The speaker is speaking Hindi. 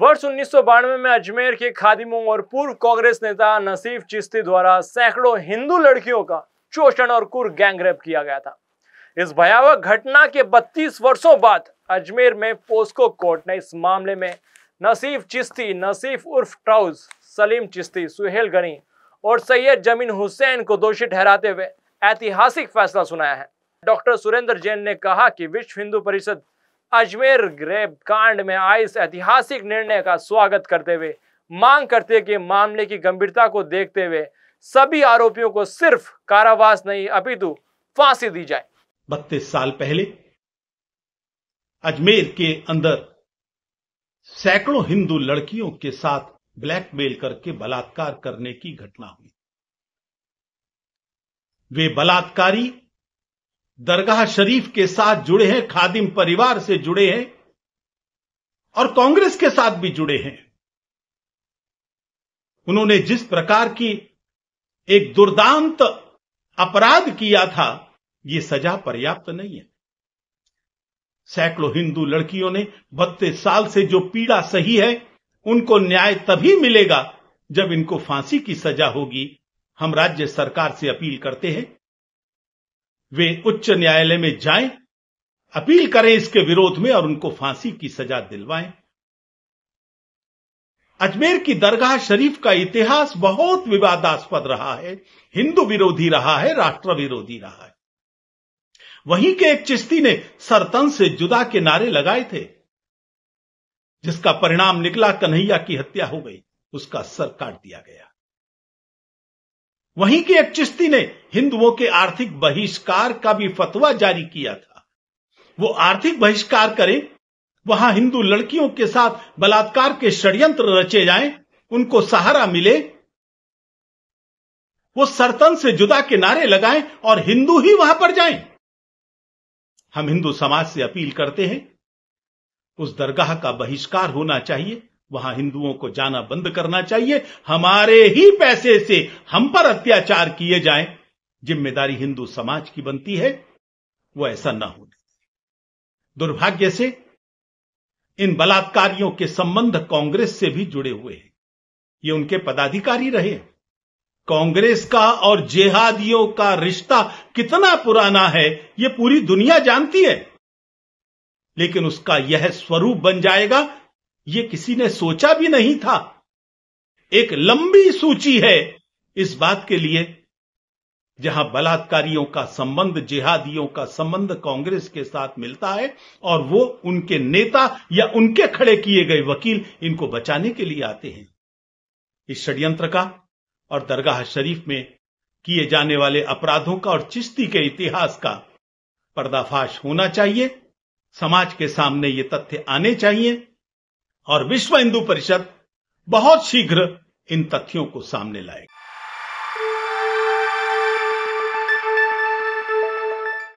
वर्ष उन्नीस में अजमेर के खादिमों और पूर्व कांग्रेस नेता नसीफ चिश्ती द्वारा सैकड़ों हिंदू लड़कियों का शोषण और कुर गैंगरेप किया गया था इस भयावह घटना के 32 वर्षों बाद अजमेर में पोस्को कोर्ट ने इस मामले में नसीफ चिश्ती नसीफ उर्फ ट्राउज सलीम चिश्ती सुहेल गनी और सैयद जमीन हुसैन को दोषी ठहराते हुए ऐतिहासिक फैसला सुनाया है डॉक्टर सुरेंद्र जैन ने कहा कि विश्व हिंदू परिषद अजमेर ग्रेब कांड में आए इस ऐतिहासिक निर्णय का स्वागत करते हुए मांग करते कि मामले की गंभीरता को देखते हुए सभी आरोपियों को सिर्फ कारावास नहीं अपितु फांसी दी जाए बत्तीस साल पहले अजमेर के अंदर सैकड़ों हिंदू लड़कियों के साथ ब्लैकमेल करके बलात्कार करने की घटना हुई वे बलात्कारी दरगाह शरीफ के साथ जुड़े हैं खादिम परिवार से जुड़े हैं और कांग्रेस के साथ भी जुड़े हैं उन्होंने जिस प्रकार की एक दुर्दांत अपराध किया था ये सजा पर्याप्त नहीं है सैकड़ों हिंदू लड़कियों ने बत्तीस साल से जो पीड़ा सही है उनको न्याय तभी मिलेगा जब इनको फांसी की सजा होगी हम राज्य सरकार से अपील करते हैं वे उच्च न्यायालय में जाएं, अपील करें इसके विरोध में और उनको फांसी की सजा दिलवाएं अजमेर की दरगाह शरीफ का इतिहास बहुत विवादास्पद रहा है हिंदू विरोधी रहा है राष्ट्र विरोधी रहा है वहीं के एक चिश्ती ने सरतन से जुदा के नारे लगाए थे जिसका परिणाम निकला कन्हैया की हत्या हो गई उसका सर काट दिया गया वहीं की एक चिश्ती ने हिंदुओं के आर्थिक बहिष्कार का भी फतवा जारी किया था वो आर्थिक बहिष्कार करें वहां हिंदू लड़कियों के साथ बलात्कार के षड्यंत्र रचे जाएं, उनको सहारा मिले वो सरतन से जुदा के नारे लगाएं और हिंदू ही वहां पर जाएं। हम हिंदू समाज से अपील करते हैं उस दरगाह का बहिष्कार होना चाहिए वहां हिंदुओं को जाना बंद करना चाहिए हमारे ही पैसे से हम पर अत्याचार किए जाएं जिम्मेदारी हिंदू समाज की बनती है वो ऐसा ना होने दुर्भाग्य से इन बलात्कारियों के संबंध कांग्रेस से भी जुड़े हुए हैं ये उनके पदाधिकारी रहे कांग्रेस का और जेहादियों का रिश्ता कितना पुराना है ये पूरी दुनिया जानती है लेकिन उसका यह स्वरूप बन जाएगा ये किसी ने सोचा भी नहीं था एक लंबी सूची है इस बात के लिए जहां बलात्कारियों का संबंध जिहादियों का संबंध कांग्रेस के साथ मिलता है और वो उनके नेता या उनके खड़े किए गए वकील इनको बचाने के लिए आते हैं इस षड्यंत्र का और दरगाह शरीफ में किए जाने वाले अपराधों का और चिश्ती के इतिहास का पर्दाफाश होना चाहिए समाज के सामने ये तथ्य आने चाहिए और विश्व हिंदू परिषद बहुत शीघ्र इन तथ्यों को सामने लाएगी